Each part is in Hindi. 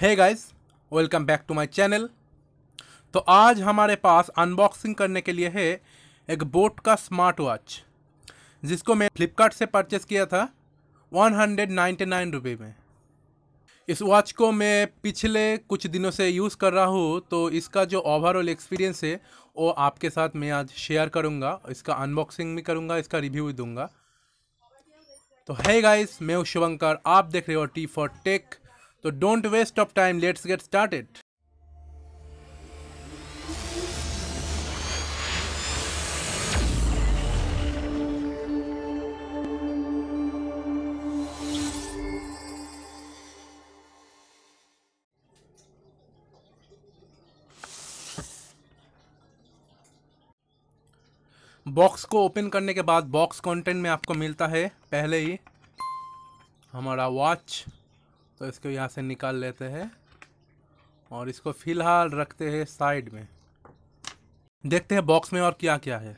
है guys welcome back to my channel तो आज हमारे पास अनबॉक्सिंग करने के लिए है एक बोट का स्मार्ट वॉच जिसको मैं फ्लिपकार्ट से परचेस किया था वन हंड्रेड नाइन रुपये में इस वॉच को मैं पिछले कुछ दिनों से यूज़ कर रहा हूँ तो इसका जो ओवरऑल एक्सपीरियंस है वो आपके साथ मैं आज शेयर करूँगा इसका अनबॉक्सिंग भी करूँगा इसका रिव्यू भी दूँगा तो है गाइस मैं हूँ शुभंकर आप देख रहे हो टी फॉर टेक तो don't waste of time let's get started box को ओपन करने के बाद बॉक्स कंटेंट में आपको मिलता है पहले ही हमारा वॉच तो इसको यहाँ से निकाल लेते हैं और इसको फ़िलहाल रखते हैं साइड में देखते हैं बॉक्स में और क्या क्या है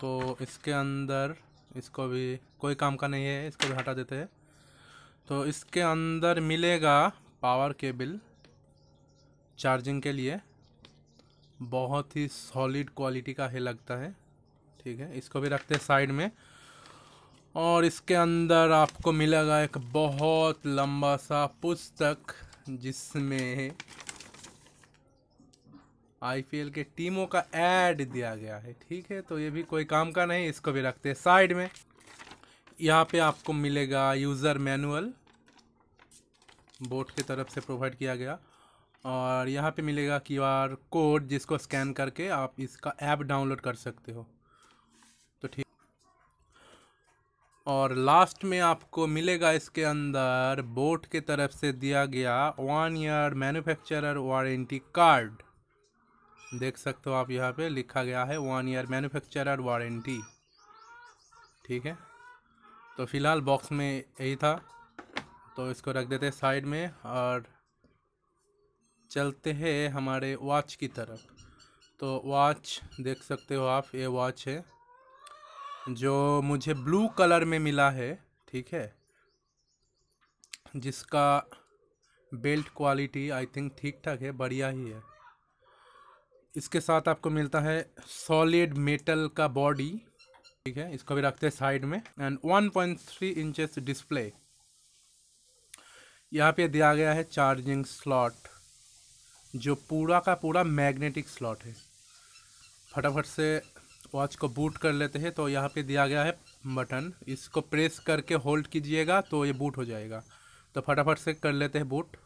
तो इसके अंदर इसको भी कोई काम का नहीं है इसको भी हटा देते हैं तो इसके अंदर मिलेगा पावर केबल चार्जिंग के लिए बहुत ही सॉलिड क्वालिटी का है लगता है ठीक है इसको भी रखते हैं साइड में और इसके अंदर आपको मिलेगा एक बहुत लंबा सा पुस्तक जिसमें आईपीएल के टीमों का ऐड दिया गया है ठीक है तो ये भी कोई काम का नहीं इसको भी रखते हैं साइड में यहाँ पे आपको मिलेगा यूज़र मैनुअल बोर्ड की तरफ से प्रोवाइड किया गया और यहाँ पे मिलेगा क्यूआर कोड जिसको स्कैन करके आप इसका ऐप डाउनलोड कर सकते हो और लास्ट में आपको मिलेगा इसके अंदर बोट के तरफ से दिया गया one year manufacturer warranty card देख सकते हो आप यहाँ पे लिखा गया है वन ईयर मैन्युफैक्चरर वारंटी ठीक है तो फ़िलहाल बॉक्स में यही था तो इसको रख देते हैं साइड में और चलते हैं हमारे वॉच की तरफ तो वॉच देख सकते हो आप ये वॉच है जो मुझे ब्लू कलर में मिला है ठीक है जिसका बेल्ट क्वालिटी आई थिंक ठीक ठाक है बढ़िया ही है इसके साथ आपको मिलता है सॉलिड मेटल का बॉडी ठीक है इसको भी रखते हैं साइड में एंड 1.3 पॉइंट इंचेस डिस्प्ले यहाँ पे दिया गया है चार्जिंग स्लॉट जो पूरा का पूरा मैग्नेटिक स्लॉट है फटाफट से वॉच को बूट कर लेते हैं तो यहाँ पे दिया गया है बटन इसको प्रेस करके होल्ड कीजिएगा तो ये बूट हो जाएगा तो फटाफट से कर लेते हैं बूट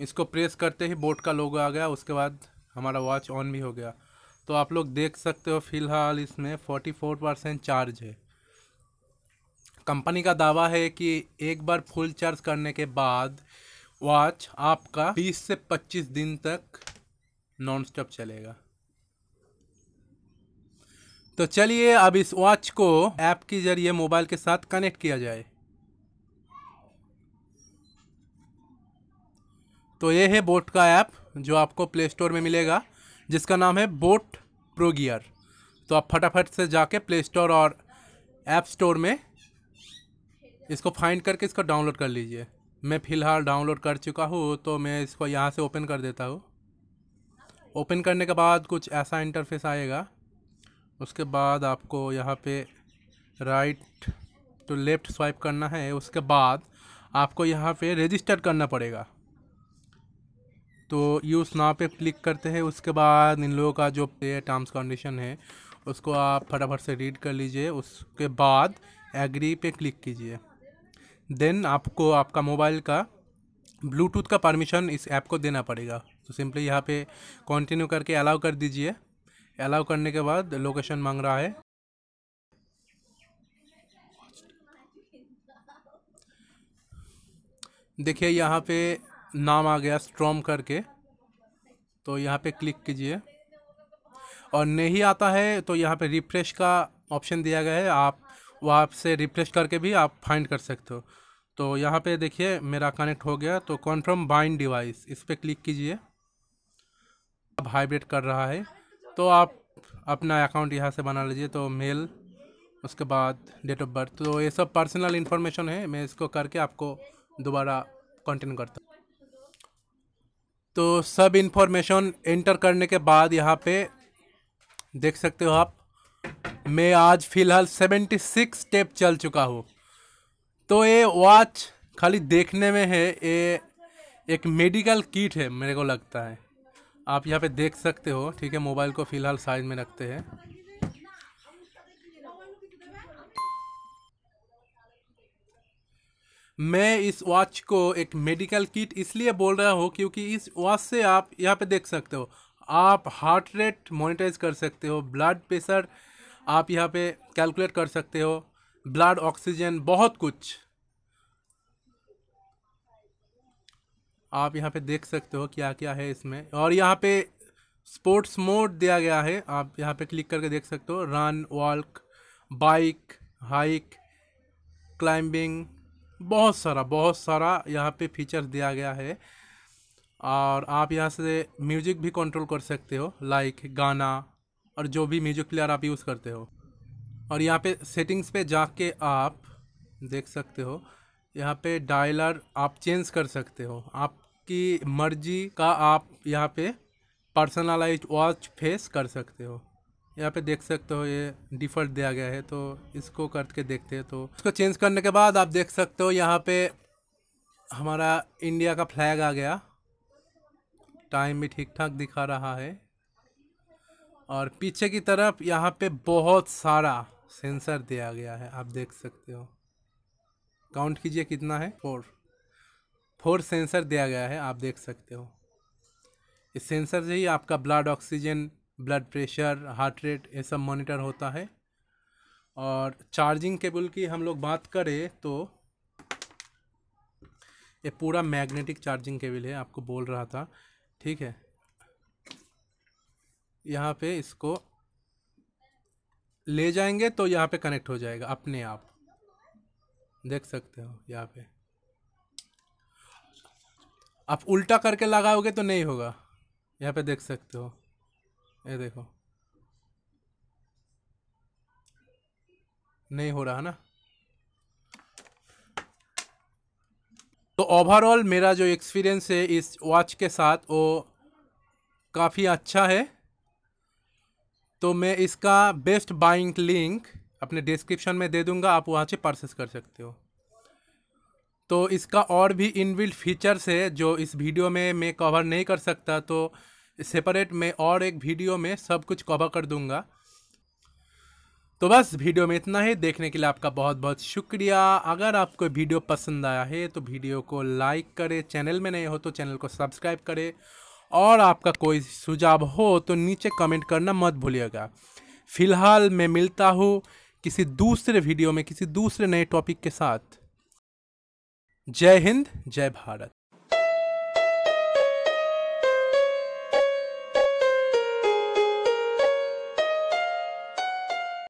इसको प्रेस करते ही बोट का लोगो आ गया उसके बाद हमारा वॉच ऑन भी हो गया तो आप लोग देख सकते हो फिलहाल इसमें फोर्टी फोर परसेंट चार्ज है कंपनी का दावा है कि एक बार फुल चार्ज करने के बाद वॉच आपका बीस से पच्चीस दिन तक नॉन स्टॉप चलेगा तो चलिए अब इस वॉच को ऐप के जरिए मोबाइल के साथ कनेक्ट किया जाए तो ये है बोट का ऐप जो आपको प्ले स्टोर में मिलेगा जिसका नाम है बोट प्रोगियर तो आप फटाफट से जाके प्ले स्टोर और ऐप स्टोर में इसको फाइंड करके इसको डाउनलोड कर लीजिए मैं फ़िलहाल डाउनलोड कर चुका हूँ तो मैं इसको यहाँ से ओपन कर देता हूँ ओपन करने के बाद कुछ ऐसा इंटरफेस आएगा उसके बाद आपको यहाँ पे राइट टू लेफ़्ट स्वाइप करना है उसके बाद आपको यहाँ पे रजिस्टर करना पड़ेगा तो यूज़ नाव पे क्लिक करते हैं उसके बाद इन लोगों का जो टर्म्स कंडीशन है उसको आप फटाफट से रीड कर लीजिए उसके बाद एग्री पे क्लिक कीजिए देन आपको आपका मोबाइल का ब्लूटूथ का परमिशन इस ऐप को देना पड़ेगा तो सिंपली यहाँ पे कंटिन्यू करके अलाउ कर दीजिए अलाउ करने के बाद लोकेशन मांग रहा है देखिए यहाँ पे नाम आ गया स्ट्रॉम करके तो यहाँ पे क्लिक कीजिए और नहीं आता है तो यहाँ पे रिफ्रेश का ऑप्शन दिया गया है आप वहाँ से रिफ्रेश करके भी आप फाइंड कर सकते हो तो यहाँ पे देखिए मेरा कनेक्ट हो गया तो कॉन्फर्म बाइंड डिवाइस इस पर क्लिक कीजिए अब हाइब्रिड कर रहा है तो आप अपना अकाउंट यहाँ से बना लीजिए तो मेल उसके बाद डेट ऑफ बर्थ तो ये सब पर्सनल इन्फॉर्मेशन है मैं इसको करके आपको दोबारा कंटिन्यू करता हूँ तो सब इन्फॉर्मेशन एंटर करने के बाद यहाँ पे देख सकते हो आप मैं आज फ़िलहाल सेवेंटी सिक्स स्टेप चल चुका हूँ तो ये वॉच खाली देखने में है ये एक मेडिकल किट है मेरे को लगता है आप यहाँ पे देख सकते हो ठीक है मोबाइल को फ़िलहाल साइज में रखते हैं मैं इस वॉच को एक मेडिकल किट इसलिए बोल रहा हूँ क्योंकि इस वॉच से आप यहाँ पे देख सकते हो आप हार्ट रेट मोनिटाइज कर सकते हो ब्लड प्रेशर आप यहाँ पे कैलकुलेट कर सकते हो ब्लड ऑक्सीजन बहुत कुछ आप यहाँ पे देख सकते हो क्या क्या है इसमें और यहाँ पे स्पोर्ट्स मोड दिया गया है आप यहाँ पे क्लिक करके देख सकते हो run walk bike hike climbing बहुत सारा बहुत सारा यहाँ पे फीचर दिया गया है और आप यहाँ से म्यूजिक भी कंट्रोल कर सकते हो लाइक गाना और जो भी म्यूजिक प्लेयर आप यूज़ करते हो और यहाँ पे सेटिंग्स पे जाके आप देख सकते हो यहाँ पे डायलर आप चेंज कर सकते हो आप आपकी मर्जी का आप यहाँ पे पर्सनलाइज वॉच फेस कर सकते हो यहाँ पे देख सकते हो ये डिफ़ॉल्ट दिया गया है तो इसको करके देखते हैं तो इसको चेंज करने के बाद आप देख सकते हो यहाँ पे हमारा इंडिया का फ्लैग आ गया टाइम भी ठीक ठाक दिखा रहा है और पीछे की तरफ यहाँ पे बहुत सारा सेंसर दिया गया है आप देख सकते हो काउंट कीजिए कितना है फोर फोर सेंसर दिया गया है आप देख सकते हो इस सेंसर से ही आपका blood oxygen blood pressure heart rate ये सब मॉनिटर होता है और चार्जिंग केबल की हम लोग बात करें तो ये पूरा मैग्नेटिक चार्जिंग केबल है आपको बोल रहा था ठीक है यहाँ पे इसको ले जाएंगे तो यहाँ पे कनेक्ट हो जाएगा अपने आप देख सकते हो यहाँ पे आप उल्टा करके लगाओगे तो नहीं होगा यहाँ पे देख सकते हो ये देखो नहीं हो रहा है ना तो ओवरऑल मेरा जो एक्सपीरियंस है इस वॉच के साथ वो काफ़ी अच्छा है तो मैं इसका बेस्ट बाइंग लिंक अपने डिस्क्रिप्शन में दे दूंगा आप वहाँ से परसेस कर सकते हो तो इसका और भी इनबिल्ट फीचर्स है जो इस वीडियो में मैं कवर नहीं कर सकता तो सेपरेट मैं और एक वीडियो में सब कुछ कवर कर दूंगा तो बस वीडियो में इतना ही देखने के लिए आपका बहुत बहुत शुक्रिया अगर आपको वीडियो पसंद आया है तो वीडियो को लाइक करें चैनल में नहीं हो तो चैनल को सब्सक्राइब करें और आपका कोई सुझाव हो तो नीचे कमेंट करना मत भूलिएगा फ़िलहाल मैं मिलता हूँ किसी दूसरे वीडियो में किसी दूसरे नए टॉपिक के साथ जय हिंद जय भारत